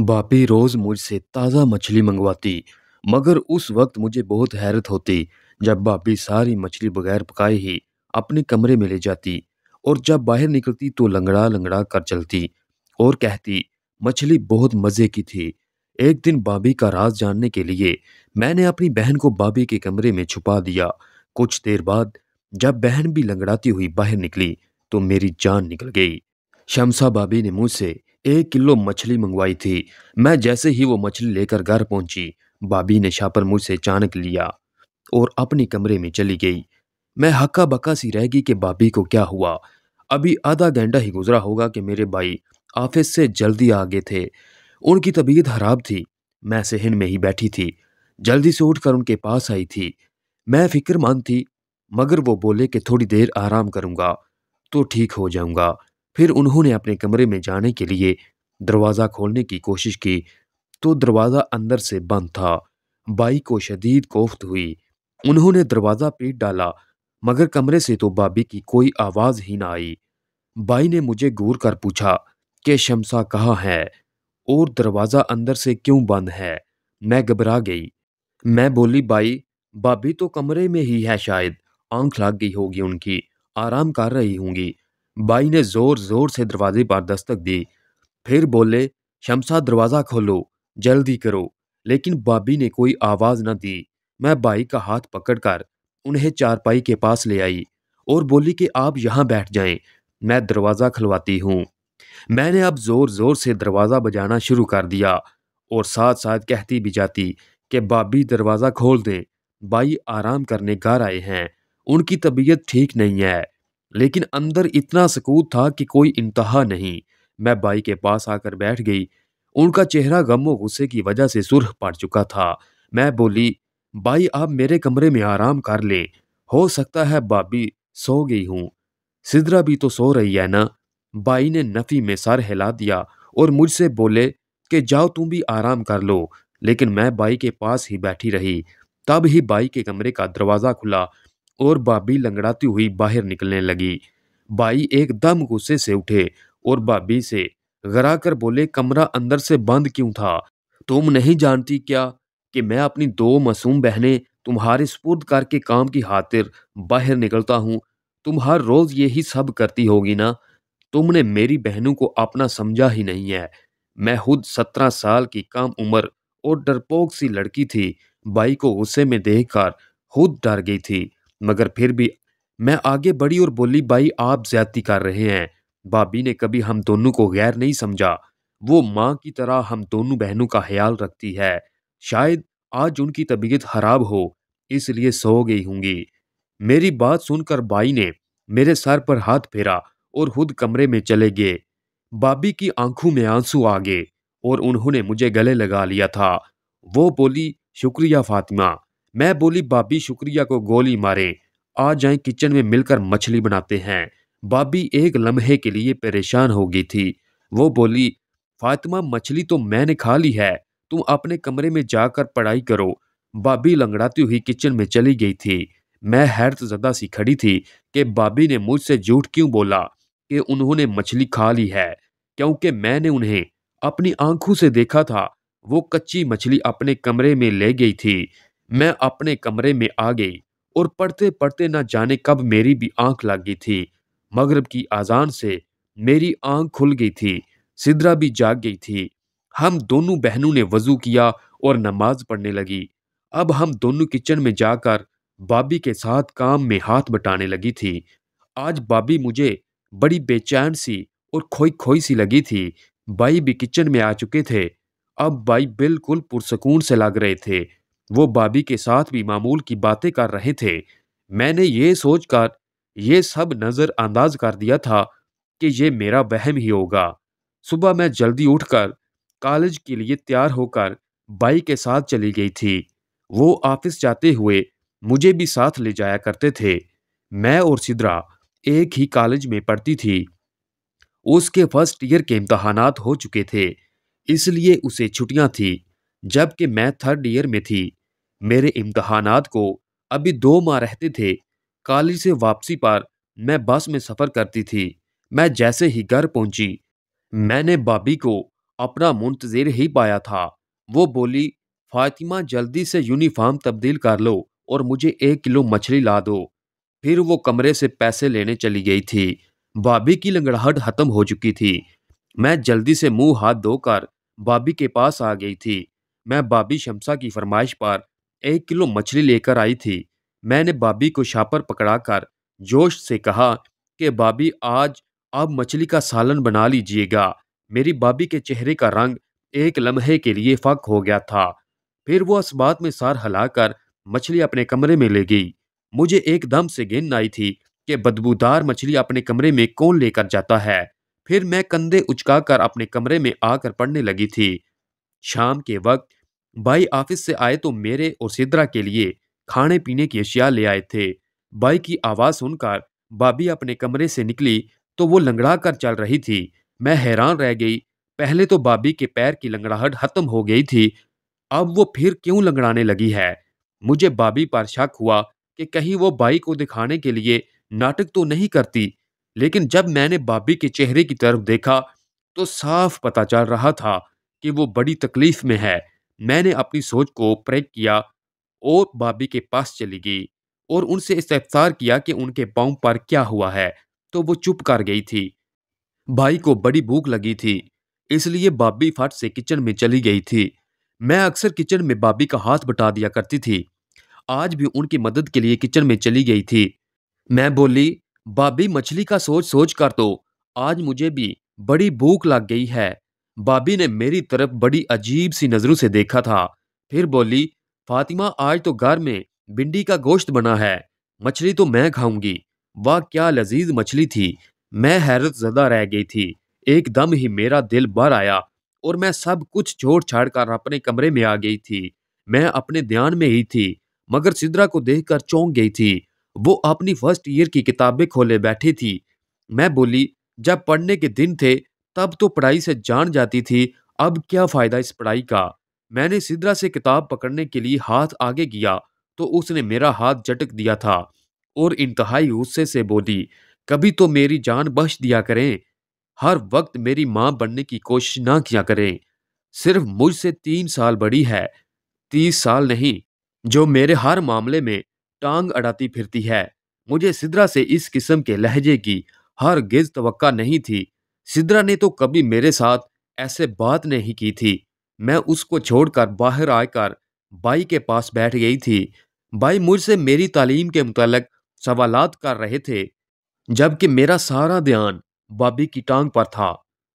बापी रोज़ मुझसे ताज़ा मछली मंगवाती मगर उस वक्त मुझे बहुत हैरत होती जब बापी सारी मछली बगैर पकाए ही अपने कमरे में ले जाती और जब बाहर निकलती तो लंगड़ा लंगड़ा कर चलती और कहती मछली बहुत मज़े की थी एक दिन बाबी का राज जानने के लिए मैंने अपनी बहन को बाबी के कमरे में छुपा दिया कुछ देर बाद जब बहन भी लंगड़ाती हुई बाहर निकली तो मेरी जान निकल गई शमसा बाबी ने मुझसे एक किलो मछली मंगवाई थी मैं जैसे ही वो मछली लेकर घर पहुंची बाबी ने छापर मुझसे अचानक लिया और अपने कमरे में चली गई मैं हक्का बक्का सी रह गई कि बाबी को क्या हुआ अभी आधा घंटा ही गुजरा होगा कि मेरे भाई ऑफिस से जल्दी आ गए थे उनकी तबीयत खराब थी मैं सहन में ही बैठी थी जल्दी से उठकर उनके पास आई थी मैं फिक्रमंद थी मगर वो बोले कि थोड़ी देर आराम करूँगा तो ठीक हो जाऊँगा फिर उन्होंने अपने कमरे में जाने के लिए दरवाज़ा खोलने की कोशिश की तो दरवाज़ा अंदर से बंद था बाई को शदीद कोफ्त हुई उन्होंने दरवाज़ा पीट डाला मगर कमरे से तो बाबी की कोई आवाज़ ही ना आई बाई ने मुझे घूर कर पूछा कि शमसा कहाँ है और दरवाज़ा अंदर से क्यों बंद है मैं घबरा गई मैं बोली बाई बाबी तो कमरे में ही है शायद आंख लग गई होगी उनकी आराम कर रही होंगी बाई ने जोर जोर से दरवाजे पर दस्तक दी फिर बोले शमसा दरवाज़ा खोलो जल्दी करो लेकिन बाबी ने कोई आवाज़ न दी मैं बाई का हाथ पकड़कर उन्हें चारपाई के पास ले आई और बोली कि आप यहाँ बैठ जाएं मैं दरवाज़ा खुलवाती हूँ मैंने अब ज़ोर ज़ोर से दरवाज़ा बजाना शुरू कर दिया और साथ साथ कहती भी जाती कि बाबी दरवाज़ा खोल दें बाई आराम करने घर आए हैं उनकी तबीयत ठीक नहीं है लेकिन अंदर इतना सकूत था कि कोई इंतहा नहीं मैं बाई के पास आकर बैठ गई उनका चेहरा गम और गुस्से की वजह से सुरख पड़ चुका था मैं बोली बाई आप मेरे कमरे में आराम कर ले हो सकता है बाबी सो गई हूँ सिदरा भी तो सो रही है ना बाई ने नफ़ी में सर हिला दिया और मुझसे बोले कि जाओ तुम भी आराम कर लो लेकिन मैं बाई के पास ही बैठी रही तब ही बाई के कमरे का दरवाज़ा खुला और भाभी लंगड़ाती हुई बाहर निकलने लगी भाई एकदम गुस्से से उठे और भाभी से गरा कर बोले कमरा अंदर से बंद क्यों था तुम नहीं जानती क्या कि मैं अपनी दो मासूम बहनें तुम्हारे सुपुर्द करके काम की खातिर बाहर निकलता हूँ तुम हर रोज यही सब करती होगी ना तुमने मेरी बहनों को अपना समझा ही नहीं है मैं खुद सत्रह साल की कम उम्र और डरपोक सी लड़की थी बाई को गुस्से में देख कर खुद डर गई थी मगर फिर भी मैं आगे बढ़ी और बोली भाई आप ज्यादती कर रहे हैं भाभी ने कभी हम दोनों को गैर नहीं समझा वो माँ की तरह हम दोनों बहनों का ख्याल रखती है शायद आज उनकी तबीयत खराब हो इसलिए सो गई होंगी मेरी बात सुनकर बाई ने मेरे सर पर हाथ फेरा और खुद कमरे में चले गए बाबी की आंखों में आंसू आ गए और उन्होंने मुझे गले लगा लिया था वो बोली शुक्रिया फातिमा मैं बोली बाबी शुक्रिया को गोली मारे आ जाए किचन में मिलकर मछली बनाते हैं बाबी एक लम्हे के लिए परेशान हो गई थी वो बोली फातिमा मछली तो मैंने खा ली है तुम अपने कमरे में जाकर पढ़ाई करो भाभी लंगड़ाती हुई किचन में चली गई थी मैं हैरत ज़दा सी खड़ी थी कि भाभी ने मुझसे झूठ क्यों बोला कि उन्होंने मछली खा ली है क्योंकि मैंने उन्हें अपनी आंखों से देखा था वो कच्ची मछली अपने कमरे में ले गई थी मैं अपने कमरे में आ गई और पढ़ते पढ़ते न जाने कब मेरी भी आंख लग गई थी मगरब की आजान से मेरी आंख खुल गई थी सिदरा भी जाग गई थी हम दोनों बहनों ने वजू किया और नमाज पढ़ने लगी अब हम दोनों किचन में जाकर बाबी के साथ काम में हाथ बटाने लगी थी आज बाबी मुझे बड़ी बेचैन सी और खोई खोई सी लगी थी भाई भी किचन में आ चुके थे अब भाई बिल्कुल पुरसकून से लग रहे थे वो बाबी के साथ भी मामूल की बातें कर रहे थे मैंने ये सोचकर ये सब नज़रअंदाज कर दिया था कि ये मेरा वहम ही होगा सुबह मैं जल्दी उठकर कॉलेज के लिए तैयार होकर बाई के साथ चली गई थी वो ऑफिस जाते हुए मुझे भी साथ ले जाया करते थे मैं और सिद्रा एक ही कॉलेज में पढ़ती थी उसके फर्स्ट ईयर के इम्तहान हो चुके थे इसलिए उसे छुट्टियां थी जबकि मैं थर्ड ईयर में थी मेरे इम्तहान को अभी दो माह रहते थे कॉलेज से वापसी पर मैं बस में सफ़र करती थी मैं जैसे ही घर पहुंची मैंने बाबी को अपना मुंतज़िर ही पाया था वो बोली फातिमा जल्दी से यूनिफॉर्म तब्दील कर लो और मुझे एक किलो मछली ला दो फिर वो कमरे से पैसे लेने चली गई थी बाबी की लंगड़ाहट खत्म हो चुकी थी मैं जल्दी से मुंह हाथ धोकर बाबी के पास आ गई थी मैं बाबी शमसा की फरमाइश पर एक किलो मछली लेकर आई थी मैंने बाबी को छापर पकड़ाकर जोश से कहा कि बाबी आज आप मछली का सालन बना लीजिएगा मेरी बाबी के चेहरे का रंग एक लम्हे के लिए फक हो गया था फिर वो इस बात में सार हिलाकर मछली अपने कमरे में ले गई मुझे एकदम से गिन आई थी कि बदबूदार मछली अपने कमरे में कौन लेकर जाता है फिर मैं कंधे उचकाकर अपने कमरे में आकर पड़ने लगी थी शाम के वक्त भाई ऑफिस से आए तो मेरे और सिद्रा के लिए खाने पीने की अशिया ले आए थे भाई की आवाज़ सुनकर भाभी अपने कमरे से निकली तो वो लंगड़ा कर चल रही थी मैं हैरान रह गई पहले तो भाभी के पैर की लंगड़ाहट खत्म हो गई थी अब वो फिर क्यों लंगड़ाने लगी है मुझे भाभी पर शक हुआ कि कहीं वो बाई को दिखाने के लिए नाटक तो नहीं करती लेकिन जब मैंने भाभी के चेहरे की तरफ देखा तो साफ पता चल रहा था कि वो बड़ी तकलीफ में है मैंने अपनी सोच को प्रेक किया और भाभी के पास चली गई और उनसे इस्तफसार किया कि उनके पाँव पर क्या हुआ है तो वो चुप कर गई थी भाई को बड़ी भूख लगी थी इसलिए भाभी फट से किचन में चली गई थी मैं अक्सर किचन में भाभी का हाथ बटा दिया करती थी आज भी उनकी मदद के लिए किचन में चली गई थी मैं बोली भाभी मछली का सोच सोच कर तो आज मुझे भी बड़ी भूख लग गई है बाबी ने मेरी तरफ बड़ी अजीब सी नजरों से देखा था फिर बोली फातिमा आज तो घर में भिंडी का गोश्त बना है मछली तो मैं खाऊंगी वाह क्या लजीज मछली थी मैं हैरत ज़दा रह गई थी एकदम ही मेरा दिल भर आया और मैं सब कुछ छोड़ छाड़ कर अपने कमरे में आ गई थी मैं अपने ध्यान में ही थी मगर सिद्रा को देख कर चौंक गई थी वो अपनी फर्स्ट ईयर की किताबें खोले बैठी थी मैं बोली जब पढ़ने के दिन थे तब तो पढ़ाई से जान जाती थी अब क्या फ़ायदा इस पढ़ाई का मैंने सिद्रा से किताब पकड़ने के लिए हाथ आगे किया तो उसने मेरा हाथ झटक दिया था और इंतहाई गुस्से से बोली कभी तो मेरी जान बख्श दिया करें हर वक्त मेरी माँ बनने की कोशिश ना किया करें सिर्फ मुझसे तीन साल बड़ी है तीस साल नहीं जो मेरे हर मामले में टांग अड़ाती फिरती है मुझे सिद्रा से इस किस्म के लहजे की हर गिज तो नहीं थी सिद्रा ने तो कभी मेरे साथ ऐसे बात नहीं की थी मैं उसको छोड़कर बाहर आकर बाई के पास बैठ गई थी बाई मुझसे मेरी तालीम के मुतालिक सवाल कर रहे थे जबकि मेरा सारा ध्यान बाबी की टांग पर था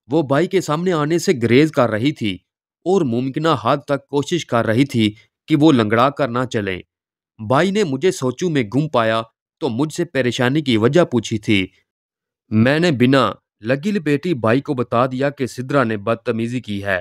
वो बाई के सामने आने से ग्रेज कर रही थी और मुमकिन हद तक कोशिश कर रही थी कि वो लंगड़ा कर ना चलें बाई ने मुझे सोचू में गुम पाया तो मुझसे परेशानी की वजह पूछी थी मैंने बिना लगी लपेटी बाई को बता दिया कि सिद्रा ने बदतमीजी की है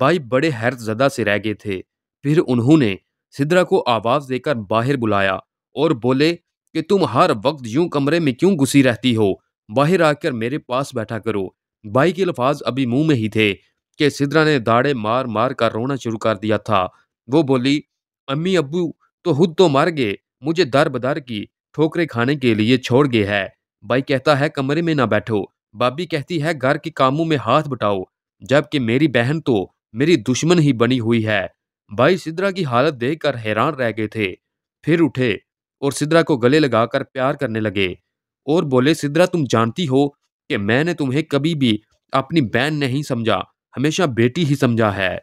बाई बड़े हैरतजदा से रह गए थे फिर उन्होंने सिद्रा को आवाज देकर बाहर बुलाया और बोले कि तुम हर वक्त यूं कमरे में क्यों घुसी रहती हो बाहर आकर मेरे पास बैठा करो बाई के लफाज अभी मुंह में ही थे कि सिद्रा ने दाड़े मार मार कर रोना शुरू कर दिया था वो बोली अम्मी अबू तो खुद तो मर गए मुझे दर बदर की ठोकरे खाने के लिए छोड़ गए है बाई कहता है कमरे में ना बैठो बाबी कहती है घर के कामों में हाथ बटाओ जबकि मेरी बहन तो मेरी दुश्मन ही बनी हुई है भाई सिद्रा की हालत देखकर हैरान रह गए थे फिर उठे और सिद्रा को गले लगाकर प्यार करने लगे और बोले सिद्रा तुम जानती हो कि मैंने तुम्हें कभी भी अपनी बहन नहीं समझा हमेशा बेटी ही समझा है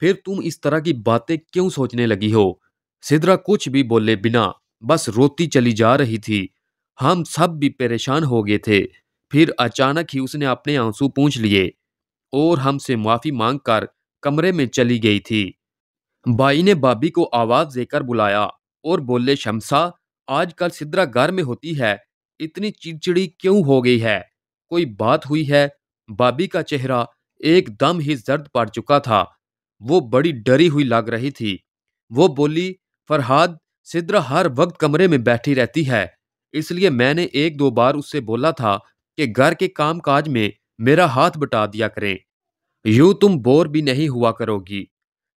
फिर तुम इस तरह की बातें क्यों सोचने लगी हो सिद्रा कुछ भी बोले बिना बस रोती चली जा रही थी हम सब भी परेशान हो गए थे फिर अचानक ही उसने अपने आंसू पूछ लिए और हमसे माफ़ी मांगकर कमरे में चली गई थी बाई ने बाबी को आवाज़ देकर बुलाया और बोले शमसा आजकल सिद्रा घर में होती है इतनी चिड़चिड़ी क्यों हो गई है कोई बात हुई है बाबी का चेहरा एकदम ही जर्द पड़ चुका था वो बड़ी डरी हुई लग रही थी वो बोली फरहाद सिद्रा हर वक्त कमरे में बैठी रहती है इसलिए मैंने एक दो बार उससे बोला था कि घर के काम काज में मेरा हाथ बटा दिया करें यूं तुम बोर भी नहीं हुआ करोगी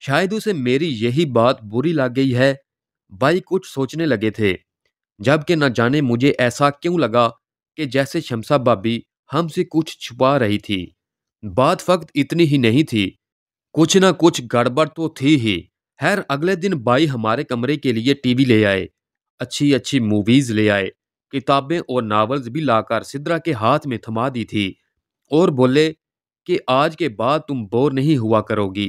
शायद उसे मेरी यही बात बुरी लग गई है भाई कुछ सोचने लगे थे जबकि न जाने मुझे ऐसा क्यों लगा कि जैसे शमसा बाबी हमसे कुछ छुपा रही थी बात फक्त इतनी ही नहीं थी कुछ ना कुछ गड़बड़ तो थी ही खैर अगले दिन बाई हमारे कमरे के लिए टीवी ले आए अच्छी अच्छी मूवीज ले आए किताबें और नावल्स भी लाकर सिद्रा के हाथ में थमा दी थी और बोले कि आज के बाद तुम बोर नहीं हुआ करोगी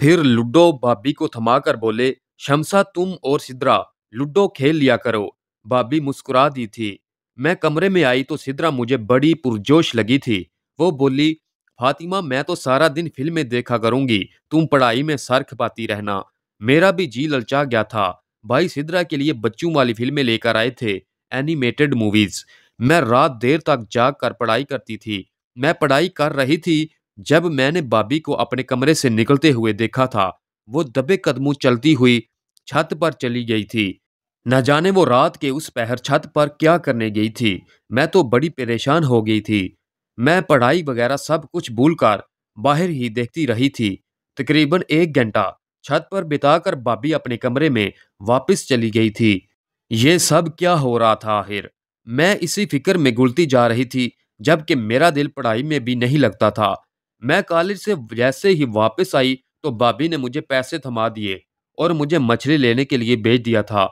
फिर लूडो बाबी को थमाकर बोले शमसा तुम और सिद्रा लूडो खेल लिया करो बाबी मुस्कुरा दी थी मैं कमरे में आई तो सिद्रा मुझे बड़ी पुरजोश लगी थी वो बोली फातिमा मैं तो सारा दिन फिल्में देखा करूंगी तुम पढ़ाई में सर खपाती रहना मेरा भी जी ललचा गया था भाई सिद्रा के लिए बच्चों वाली फिल्में लेकर आए थे एनिमेटेड मूवीज मैं रात देर तक जाग कर पढ़ाई करती थी मैं पढ़ाई कर रही थी जब मैंने बाबी को अपने कमरे से निकलते हुए देखा था वो दबे कदमों चलती हुई छत पर चली गई थी न जाने वो रात के उस पहर छत पर क्या करने गई थी मैं तो बड़ी परेशान हो गई थी मैं पढ़ाई वगैरह सब कुछ भूलकर बाहर ही देखती रही थी तकरीबन एक घंटा छत पर बिताकर बाबी अपने कमरे में वापस चली गई थी ये सब क्या हो रहा था आखिर मैं इसी फिक्र में घुलती जा रही थी जबकि मेरा दिल पढ़ाई में भी नहीं लगता था मैं कॉलेज से जैसे ही वापस आई तो भाभी ने मुझे पैसे थमा दिए और मुझे मछली लेने के लिए बेच दिया था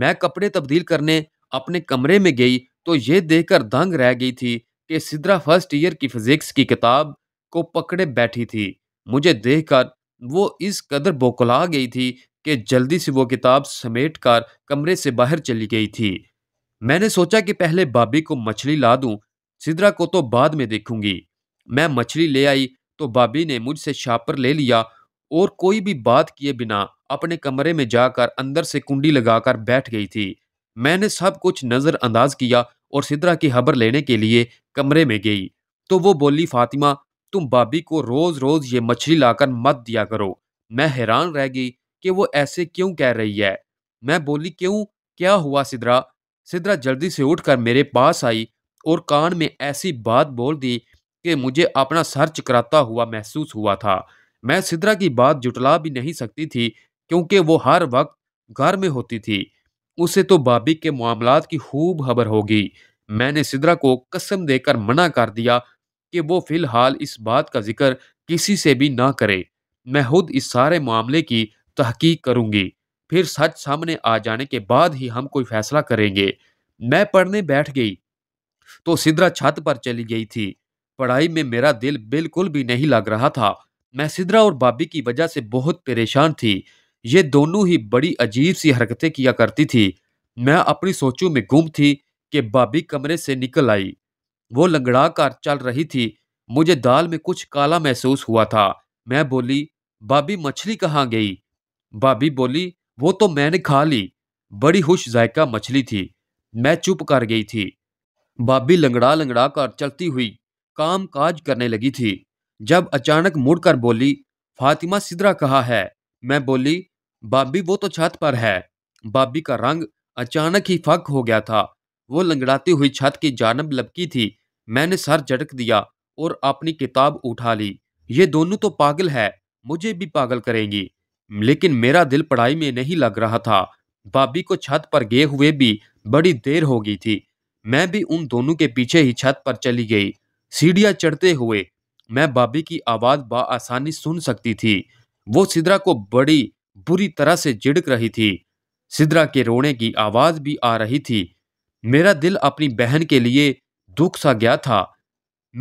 मैं कपड़े तब्दील करने अपने कमरे में गई तो ये देखकर दंग रह गई थी कि सिद्रा फर्स्ट ईयर की फिजिक्स की किताब को पकड़े बैठी थी मुझे देखकर वो इस कदर बोकला गई थी कि जल्दी से वो किताब समेट कर कमरे से बाहर चली गई थी मैंने सोचा कि पहले बाबी को मछली ला दूं सिद्रा को तो बाद में देखूंगी मैं मछली ले आई तो बाबी ने मुझसे शापर ले लिया और कोई भी बात किए बिना अपने कमरे में जाकर अंदर से कुंडी लगाकर बैठ गई थी मैंने सब कुछ नज़रअंदाज किया और सिद्रा की खबर लेने के लिए कमरे में गई तो वो बोली फातिमा तुम बाबी को रोज़ रोज़ ये मछली लाकर मत दिया करो मैं हैरान रह गई कि वो ऐसे क्यों कह रही है मैं बोली क्यों क्या हुआ सिद्रा सिद्रा जल्दी से उठकर मेरे पास आई और कान में ऐसी बात बोल दी कि मुझे अपना सर चकराता हुआ महसूस हुआ था मैं सिद्रा की बात जुटला भी नहीं सकती थी क्योंकि वो हर वक्त घर में होती थी उसे तो बाबी के मामला की खूब खबर होगी मैंने सिद्रा को कसम देकर मना कर दिया कि वो फिलहाल इस बात का जिक्र किसी से भी ना करे मैं खुद इस सारे मामले की तहकीक करूंगी फिर सच सामने आ जाने के बाद ही हम कोई फैसला करेंगे मैं पढ़ने बैठ गई तो सिद्रा छत पर चली गई थी पढ़ाई में मेरा दिल बिल्कुल भी नहीं लग रहा था मैं सिद्रा और बाबी की वजह से बहुत परेशान थी ये दोनों ही बड़ी अजीब सी हरकतें किया करती थी मैं अपनी सोचों में गुम थी कि बाबी कमरे से निकल आई वो लंगड़ा कर चल रही थी मुझे दाल में कुछ काला महसूस हुआ था मैं बोली बाबी मछली कहाँ गई भाभी बोली वो तो मैंने खा ली बड़ी खुश जायका मछली थी मैं चुप कर गई थी भाभी लंगड़ा लंगड़ा कर चलती हुई काम काज करने लगी थी जब अचानक मुड़कर बोली फातिमा सिदरा कहा है मैं बोली भाभी वो तो छत पर है भाभी का रंग अचानक ही फक हो गया था वो लंगड़ाती हुई छत की जानब लपकी थी मैंने सर झटक दिया और अपनी किताब उठा ली ये दोनों तो पागल है मुझे भी पागल करेंगी लेकिन मेरा दिल पढ़ाई में नहीं लग रहा था भाभी को छत पर गए हुए भी बड़ी देर हो गई थी मैं भी उन दोनों के पीछे ही छत पर चली गई सीढ़ियाँ चढ़ते हुए मैं भाभी की आवाज़ आसानी सुन सकती थी वो सिद्रा को बड़ी बुरी तरह से झिड़क रही थी सिद्रा के रोने की आवाज़ भी आ रही थी मेरा दिल अपनी बहन के लिए दुख सा गया था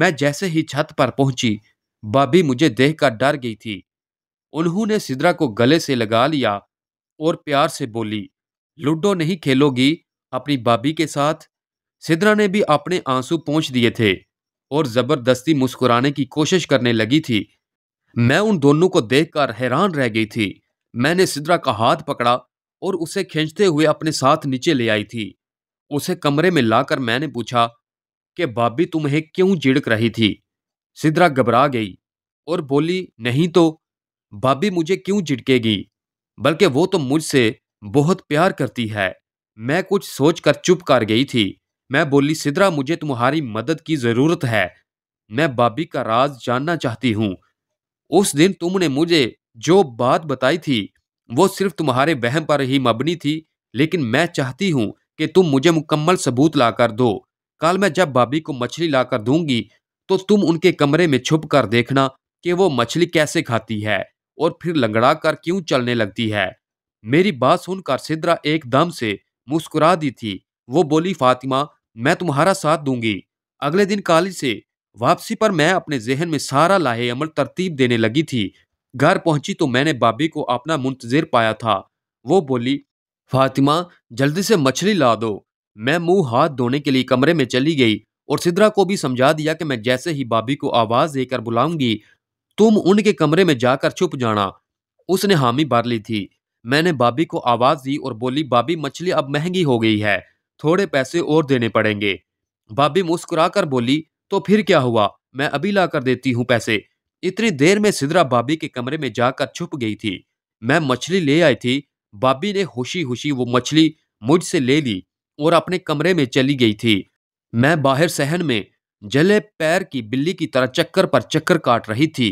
मैं जैसे ही छत पर पहुंची भाभी मुझे देखकर डर गई थी उन्होंने सिद्रा को गले से लगा लिया और प्यार से बोली लूडो नहीं खेलोगी अपनी बाबी के साथ सिद्रा ने भी अपने आंसू पहुँच दिए थे और जबरदस्ती मुस्कुराने की कोशिश करने लगी थी मैं उन दोनों को देखकर हैरान रह गई थी मैंने सिद्रा का हाथ पकड़ा और उसे खींचते हुए अपने साथ नीचे ले आई थी उसे कमरे में लाकर मैंने पूछा कि भाभी तुम्हें क्यों झिड़क रही थी सिद्रा घबरा गई और बोली नहीं तो भाभी मुझे क्यों झिड़केगी बल्कि वो तो मुझसे बहुत प्यार करती है मैं कुछ सोच कर चुप कर गई थी मैं बोली सिद्रा मुझे तुम्हारी मदद की ज़रूरत है मैं भाभी का राज जानना चाहती हूँ उस दिन तुमने मुझे जो बात बताई थी वो सिर्फ तुम्हारे वहम पर ही मबनी थी लेकिन मैं चाहती हूँ कि तुम मुझे मुकम्मल सबूत ला कर दो कल मैं जब भाभी को मछली ला कर दूंगी तो तुम उनके कमरे में छुप कर देखना कि वो मछली कैसे खाती है और फिर लंगड़ा कर क्यों चलने लगती है मेरी बात सुनकर सिद्रा एकदम से मुस्कुरा दी थी वो बोली फातिमा मैं तुम्हारा साथ दूंगी अगले दिन कॉलेज से वापसी पर मैं अपने जहन में सारा लाहे अमल तरतीब देने लगी थी घर पहुंची तो मैंने बाबी को अपना मुंतजर पाया था वो बोली फातिमा जल्दी से मछली ला दो मैं मुंह हाथ धोने के लिए कमरे में चली गई और सिद्रा को भी समझा दिया कि मैं जैसे ही बाबी को आवाज़ देकर बुलाऊंगी तुम उनके कमरे में जाकर छुप जाना उसने हामी भर ली थी मैंने बाबी को आवाज दी और बोली बाबी मछली अब महंगी हो गई है थोड़े पैसे और देने पड़ेंगे बाबी मुस्कुरा कर बोली तो फिर क्या हुआ मैं अभी ला कर देती हूँ पैसे इतनी देर में सिदरा बाबी के कमरे में जाकर छुप गई थी मैं मछली ले आई थी बाबी ने हुशी हुशी वो मछली मुझसे ले ली और अपने कमरे में चली गई थी मैं बाहर सहन में जले पैर की बिल्ली की तरह चक्कर पर चक्कर काट रही थी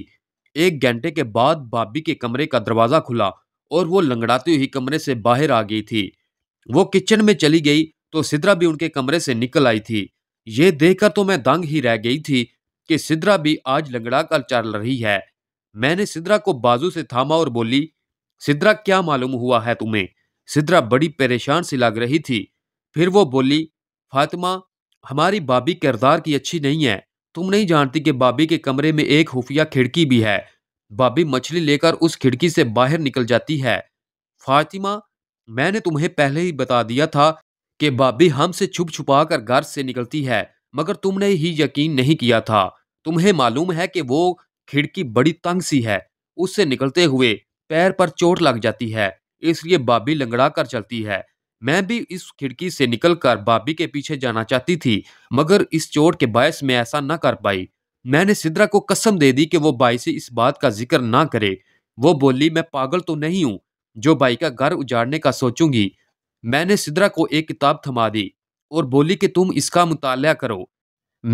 एक घंटे के बाद भाभी के कमरे का दरवाज़ा खुला और वो लंगड़ाती हुई कमरे से बाहर आ गई थी वो किचन में चली गई तो सिद्रा भी उनके कमरे से निकल आई थी ये देखकर तो मैं दंग ही रह गई थी कि सिद्रा भी आज लंगड़ा कर चल रही है मैंने सिद्रा को बाजू से थामा और बोली सिद्रा क्या मालूम हुआ है तुम्हें सिद्रा बड़ी परेशान सी लग रही थी फिर वो बोली फातिमा हमारी बाबी किरदार की अच्छी नहीं है तुम नहीं जानती कि बाबी के कमरे में एक खुफिया खिड़की भी है बाबी मछली लेकर उस खिड़की से बाहर निकल जाती है फातिमा मैंने तुम्हें पहले ही बता दिया था कि बाबी हमसे छुप छुपा कर घर से निकलती है मगर तुमने ही यकीन नहीं किया था तुम्हें मालूम है कि वो खिड़की बड़ी तंग सी है उससे निकलते हुए पैर पर चोट लग जाती है इसलिए बाबी लंगड़ा कर चलती है मैं भी इस खिड़की से निकलकर भाभी के पीछे जाना चाहती थी मगर इस चोट के बायस में ऐसा ना कर पाई मैंने सिद्रा को कसम दे दी कि वो भाई से इस बात का जिक्र ना करे वो बोली मैं पागल तो नहीं हूँ जो भाई का घर उजाड़ने का सोचूंगी मैंने सिद्रा को एक किताब थमा दी और बोली कि तुम इसका मुताल करो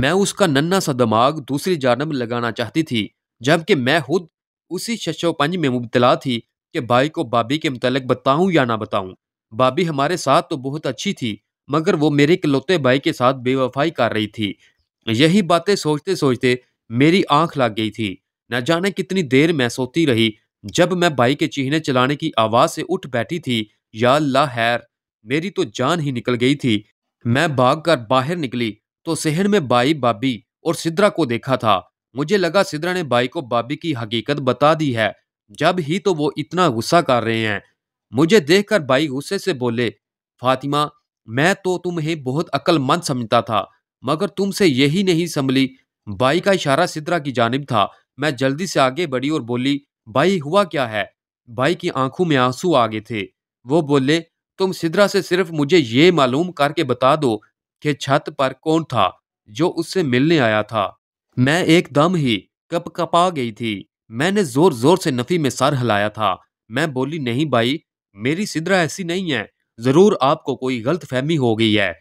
मैं उसका नन्ना सा दिमाग दूसरी जानब लगाना चाहती थी जबकि मैं खुद उसी शशोपंज में मुबतला थी कि भाई को बाबी के मुतल बताऊं या ना बताऊं भाभी हमारे साथ तो बहुत अच्छी थी मगर वो मेरे इकलौते भाई के साथ बेवफाई कर रही थी यही बातें सोचते सोचते मेरी आंख लग गई थी न जाने कितनी देर मैं सोती रही जब मैं भाई के चीखने चलाने की आवाज़ से उठ बैठी थी या ला हैर मेरी तो जान ही निकल गई थी मैं भाग कर बाहर निकली तो सहन में बाई बाबी और सिद्रा को देखा था मुझे लगा सिद्रा ने बाई को बाबी की हकीकत बता दी है जब ही तो वो इतना गुस्सा कर रहे हैं मुझे देखकर भाई गुस्से से बोले फातिमा मैं तो तुम्हें बहुत अक्लमंद समझता था मगर तुमसे यही नहीं संभली बाई का इशारा सिद्रा की जानब था मैं जल्दी से आगे बढ़ी और बोली भाई हुआ क्या है भाई की आंखों में आंसू आ गए थे वो बोले तुम सिद्रा से सिर्फ मुझे ये मालूम करके बता दो कि छत पर कौन था जो उससे मिलने आया था मैं एकदम ही कप कपा गई थी मैंने जोर जोर से नफी में सर हिलाया था मैं बोली नहीं भाई मेरी सिद्रा ऐसी नहीं है जरूर आपको कोई गलत फहमी हो गई है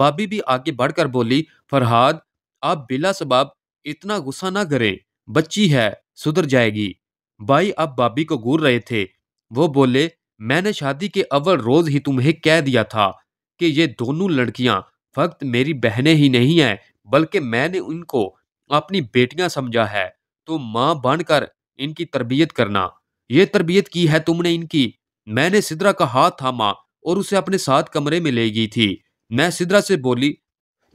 बाबी भी आगे बढ़कर बोली फरहाद आप बिला सबाब इतना गुस्सा ना करें बच्ची है सुधर जाएगी भाई आप बाबी को घूर रहे थे वो बोले मैंने शादी के अव्वल रोज ही तुम्हें कह दिया था कि ये दोनों लड़कियां फक्त मेरी बहनें ही नहीं हैं बल्कि मैंने उनको अपनी बेटियां समझा है तो माँ बनकर इनकी तरबियत करना ये तरबियत की है तुमने इनकी मैंने सिद्रा का हाथ थामा और उसे अपने साथ कमरे में ले गई थी मैं सिद्रा से बोली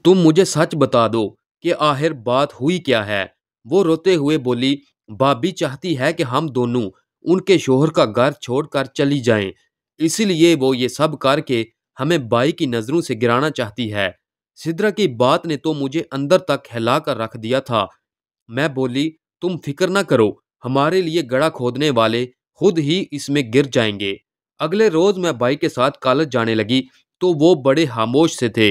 तुम मुझे सच बता दो कि आखिर बात हुई क्या है वो रोते हुए बोली भाभी चाहती है कि हम दोनों उनके शोहर का घर छोड़कर चली जाएं इसीलिए वो ये सब करके हमें बाई की नज़रों से गिराना चाहती है सिद्रा की बात ने तो मुझे अंदर तक हिला कर रख दिया था मैं बोली तुम फिक्र ना करो हमारे लिए गड़ा खोदने वाले खुद ही इसमें गिर जाएंगे अगले रोज मैं भाई के साथ कॉलेज जाने लगी तो वो बड़े खामोश से थे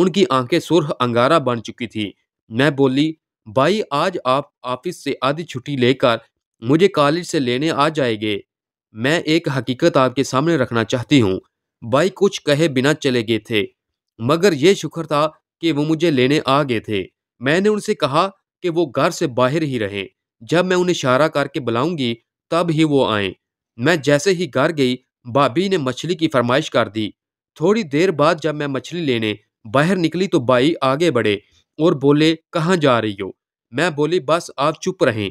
उनकी आंखें सुरख अंगारा बन चुकी थी मैं बोली भाई आज आप ऑफिस से आधी छुट्टी लेकर मुझे कॉलेज से लेने आ जाएंगे मैं एक हकीकत आपके सामने रखना चाहती हूँ भाई कुछ कहे बिना चले गए थे मगर यह शुक्र था कि वो मुझे लेने आ गए थे मैंने उनसे कहा कि वो घर से बाहर ही रहें जब मैं उन्हें इशारा करके बुलाऊंगी तब ही वो आए मैं जैसे ही घर गई भाभी ने मछली की फरमाइश कर दी थोड़ी देर बाद जब मैं मछली लेने बाहर निकली तो बाई आगे बढ़े और बोले कहाँ जा रही हो मैं बोली बस आप चुप रहें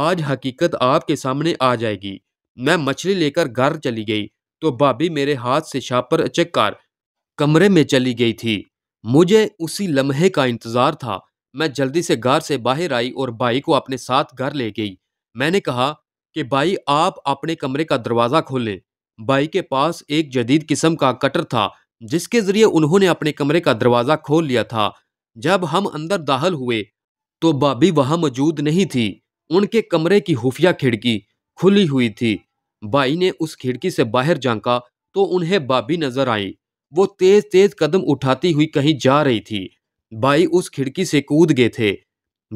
आज हकीकत आपके सामने आ जाएगी मैं मछली लेकर घर चली गई तो भाभी मेरे हाथ से छापर चेक कर कमरे में चली गई थी मुझे उसी लम्हे का इंतज़ार था मैं जल्दी से घर से बाहर आई और भाई को अपने साथ घर ले गई मैंने कहा कि भाई आप अपने कमरे का दरवाज़ा खोलें बाई के पास एक जदीद किस्म का कटर था जिसके जरिए उन्होंने अपने कमरे का दरवाज़ा खोल लिया था जब हम अंदर दाखिल हुए तो बाबी वहाँ मौजूद नहीं थी उनके कमरे की खुफिया खिड़की खुली हुई थी बाई ने उस खिड़की से बाहर झांका तो उन्हें बाबी नजर आई वो तेज तेज कदम उठाती हुई कहीं जा रही थी बाई उस खिड़की से कूद गए थे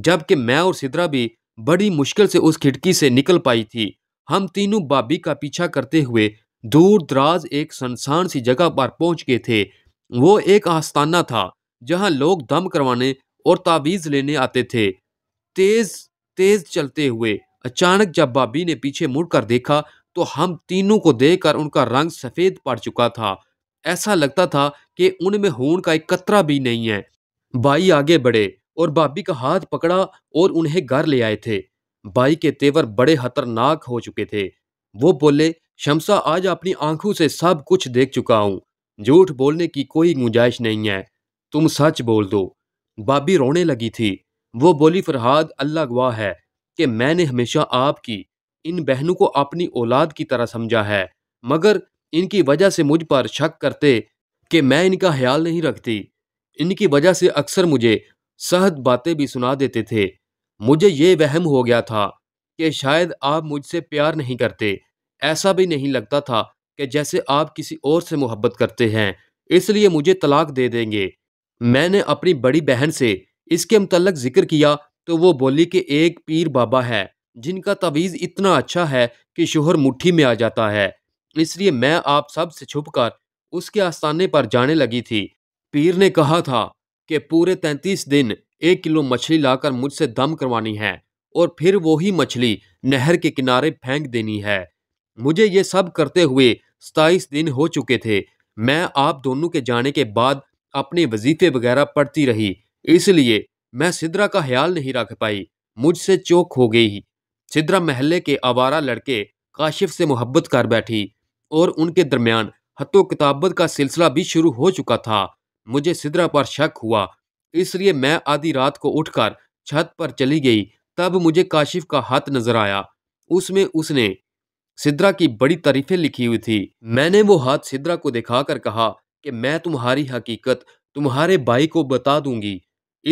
जबकि मैं और सिद्रा भी बड़ी मुश्किल से उस खिड़की से निकल पाई थी हम तीनों बाबी का पीछा करते हुए दूर दराज एक संसान सी जगह पर पहुंच गए थे वो एक आस्ताना था जहां लोग दम करवाने और तावीज़ लेने आते थे तेज तेज चलते हुए अचानक जब बाबी ने पीछे मुड़कर देखा तो हम तीनों को देखकर उनका रंग सफ़ेद पड़ चुका था ऐसा लगता था कि उनमें खून का एक कतरा भी नहीं है बाई आगे बढ़े और बाबी का हाथ पकड़ा और उन्हें घर ले आए थे बाई के तेवर बड़े खतरनाक हो चुके थे वो बोले शमसा आज अपनी आंखों से सब कुछ देख चुका हूँ झूठ बोलने की कोई गुंजाइश नहीं है तुम सच बोल दो बाबी रोने लगी थी वो बोली फरहाद अल्लाह गवाह है कि मैंने हमेशा आपकी इन बहनों को अपनी औलाद की तरह समझा है मगर इनकी वजह से मुझ पर शक करते कि मैं इनका ख्याल नहीं रखती इनकी वजह से अक्सर मुझे सहद बातें भी सुना देते थे मुझे ये वहम हो गया था कि शायद आप मुझसे प्यार नहीं करते ऐसा भी नहीं लगता था कि जैसे आप किसी और से मोहब्बत करते हैं इसलिए मुझे तलाक दे देंगे मैंने अपनी बड़ी बहन से इसके मतलब जिक्र किया तो वो बोली कि एक पीर बाबा है जिनका तवीज़ इतना अच्छा है कि शोहर मुट्ठी में आ जाता है इसलिए मैं आप सब से छुप कर उसके आस्थाने पर जाने लगी थी पीर ने कहा था कि पूरे तैंतीस दिन एक किलो मछली लाकर मुझसे दम करवानी है और फिर वही मछली नहर के किनारे फेंक देनी है मुझे ये सब करते हुए सताईस दिन हो चुके थे मैं आप दोनों के जाने के बाद अपने वजीफे वगैरह पढ़ती रही इसलिए मैं सिद्रा का ख्याल नहीं रख पाई मुझसे चौक हो गई सिद्रा महल्ले के आवारा लड़के काशिफ से मोहब्बत कर बैठी और उनके दरमियान हतो किताबत का सिलसिला भी शुरू हो चुका था मुझे सिद्रा पर शक हुआ इसलिए मैं आधी रात को उठकर छत पर चली गई तब मुझे काशिफ का हाथ नजर आया उसमें उसने सिद्रा की बड़ी तारीफें लिखी हुई थी मैंने वो हाथ सिद्रा को दिखाकर कहा कि मैं तुम्हारी हकीकत तुम्हारे भाई को बता दूंगी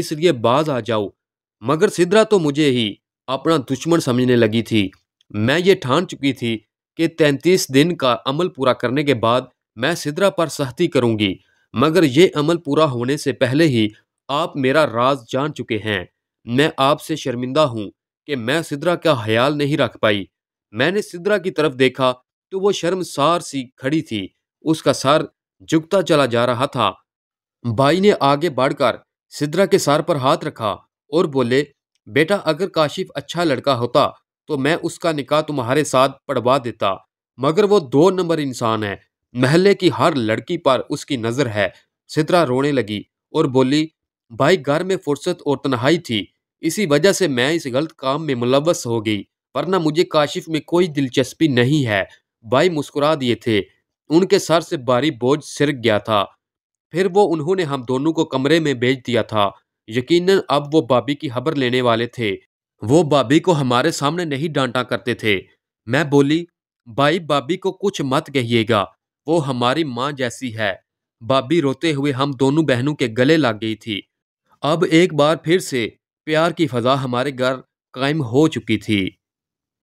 इसलिए बाज आ जाओ मगर सिद्रा तो मुझे ही अपना दुश्मन समझने लगी थी मैं ये ठान चुकी थी कि तैंतीस दिन का अमल पूरा करने के बाद मैं सिद्रा पर सख्ती करूंगी मगर ये अमल पूरा होने से पहले ही आप मेरा राज जान चुके हैं मैं आपसे शर्मिंदा हूं कि मैं सिद्रा का ख्याल नहीं रख पाई मैंने सिद्रा की तरफ देखा तो वो शर्मसार सी खड़ी थी उसका सर झुकता चला जा रहा था बाई ने आगे बढ़कर सिद्रा के सर पर हाथ रखा और बोले बेटा अगर काशिफ अच्छा लड़का होता तो मैं उसका निकाह तुम्हारे साथ पढ़वा देता मगर वो दो नंबर इंसान है महल्ले की हर लड़की पर उसकी नज़र है सिद्रा रोने लगी और बोली भाई घर में फुर्सत और तनहाई थी इसी वजह से मैं इस गलत काम में मुलवस हो गई वरना मुझे काशिफ में कोई दिलचस्पी नहीं है भाई मुस्कुरा दिए थे उनके सर से भारी बोझ सिर गया था फिर वो उन्होंने हम दोनों को कमरे में भेज दिया था यकीनन अब वो बाबी की खबर लेने वाले थे वो बाबी को हमारे सामने नहीं डांटा करते थे मैं बोली भाई बाबी को कुछ मत कहिएगा वो हमारी माँ जैसी है बाबी रोते हुए हम दोनों बहनों के गले लग गई थी अब एक बार फिर से प्यार की फजा हमारे घर कायम हो चुकी थी